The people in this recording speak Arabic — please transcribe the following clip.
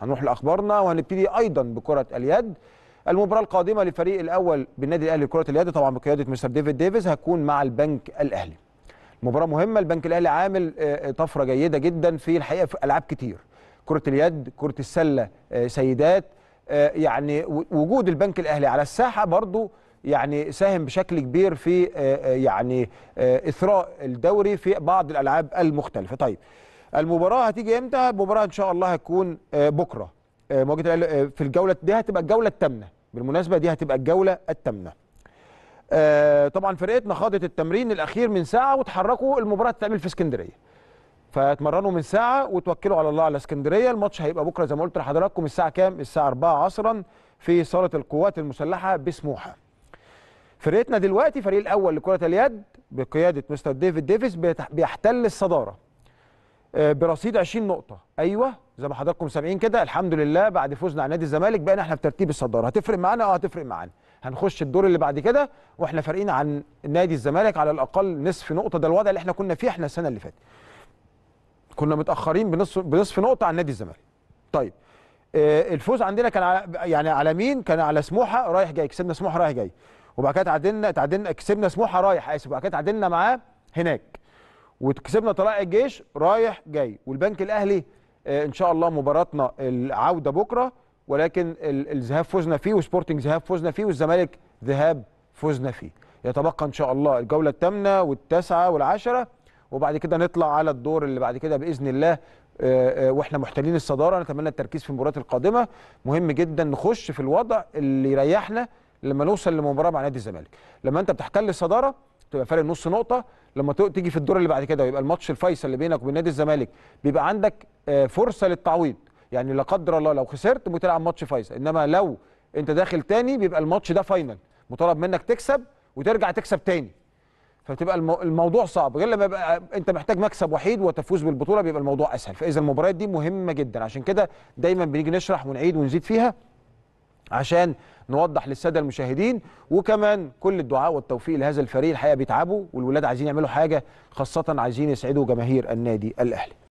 هنروح لاخبارنا وهنبتدي ايضا بكره اليد المباراه القادمه للفريق الاول بالنادي الاهلي لكره اليد طبعا بقياده مستر ديفيد ديفيز هتكون مع البنك الاهلي مباراه مهمه البنك الاهلي عامل آه، آه، طفره جيده جدا في الحقيقه في العاب كتير كره اليد كره السله آه، سيدات يعني وجود البنك الاهلي على الساحه برضو يعني ساهم بشكل كبير في يعني اثراء الدوري في بعض الالعاب المختلفه طيب المباراه هتيجي امتى المباراه ان شاء الله هتكون آه، بكره آه، مواجهه الاهلي في الجوله دي هتبقى الجوله الثامنه بالمناسبه دي هتبقى الجوله الثامنه آه، طبعا فرقتنا خاضت التمرين الاخير من ساعه وتحركوا المباراه تتعمل في اسكندريه فاتمرنوا من ساعه وتوكلوا على الله على اسكندريه الماتش هيبقى بكره زي ما قلت لحضراتكم الساعه كام الساعه 4 عصرا في صاله القوات المسلحه بسموحه فرقتنا دلوقتي فريق الاول لكره اليد بقياده مستر ديفيد ديفيس بيحتل الصداره آه، برصيد 20 نقطه ايوه زي ما حضراتكم سامعين كده الحمد لله بعد فوزنا على نادي الزمالك بقينا احنا في ترتيب الصداره هتفرق معانا اه هتفرق معانا هنخش الدور اللي بعد كده واحنا فارقين عن نادي الزمالك على الاقل نصف نقطه ده الوضع اللي احنا كنا فيه احنا السنه اللي فاتت كنا متاخرين بنصف بنصف نقطه عن نادي الزمالك طيب آه، الفوز عندنا كان على يعني على مين كان على سموحه رايح جاي كسبنا سموحه رايح جاي وبعد كده تعادلنا تعادلنا كسبنا سموحه رايح اسف وبعد كده تعادلنا معاه هناك وكسبنا طلائع الجيش رايح جاي والبنك الاهلي آه، ان شاء الله مباراتنا العوده بكره ولكن الذهاب فزنا فيه وسبورتنج ذهاب فزنا فيه والزمالك ذهاب فزنا فيه يتبقى ان شاء الله الجوله الثامنه والتاسعه والعاشره وبعد كده نطلع على الدور اللي بعد كده باذن الله آه، آه، واحنا محتلين الصداره نتمنى التركيز في المباريات القادمه مهم جدا نخش في الوضع اللي يريحنا لما نوصل لمباراه مع نادي الزمالك لما انت بتحتل الصداره تبقى فارق نص نقطه لما تيجي في الدور اللي بعد كده ويبقى الماتش الفيصل اللي بينك وبين نادي الزمالك بيبقى عندك آه، فرصه للتعويض يعني لا قدر الله لو خسرت بتلعب ماتش فيصل انما لو انت داخل تاني بيبقى الماتش ده فاينل مطالب منك تكسب وترجع تكسب تاني فبتبقى الموضوع صعب غير لما يبقى انت محتاج مكسب وحيد وتفوز بالبطوله بيبقى الموضوع اسهل فاذا المباريات دي مهمه جدا عشان كده دايما بنيجي نشرح ونعيد ونزيد فيها عشان نوضح للساده المشاهدين وكمان كل الدعاء والتوفيق لهذا الفريق الحقيقه بيتعبوا والولاد عايزين يعملوا حاجه خاصه عايزين يسعدوا جماهير النادي الاهلي